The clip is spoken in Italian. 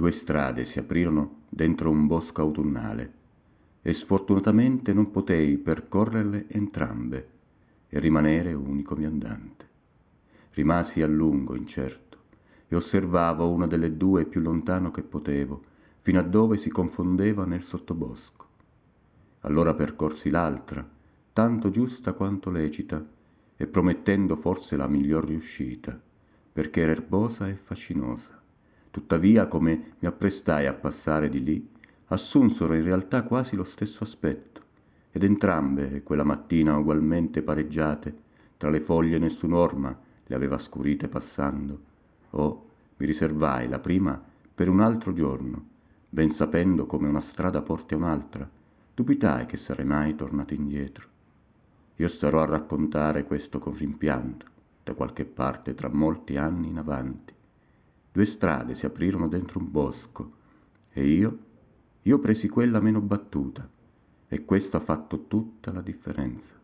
due strade si aprirono dentro un bosco autunnale e sfortunatamente non potei percorrerle entrambe e rimanere unico viandante. Rimasi a lungo incerto e osservavo una delle due più lontano che potevo, fino a dove si confondeva nel sottobosco. Allora percorsi l'altra, tanto giusta quanto lecita, e promettendo forse la miglior riuscita, perché era erbosa e fascinosa tuttavia come mi apprestai a passare di lì assunsero in realtà quasi lo stesso aspetto ed entrambe quella mattina ugualmente pareggiate tra le foglie nessun'orma le aveva scurite passando oh mi riservai la prima per un altro giorno ben sapendo come una strada porti a un'altra dubitai che sarei mai tornato indietro io starò a raccontare questo con rimpianto da qualche parte tra molti anni in avanti due strade si aprirono dentro un bosco e io io presi quella meno battuta e questo ha fatto tutta la differenza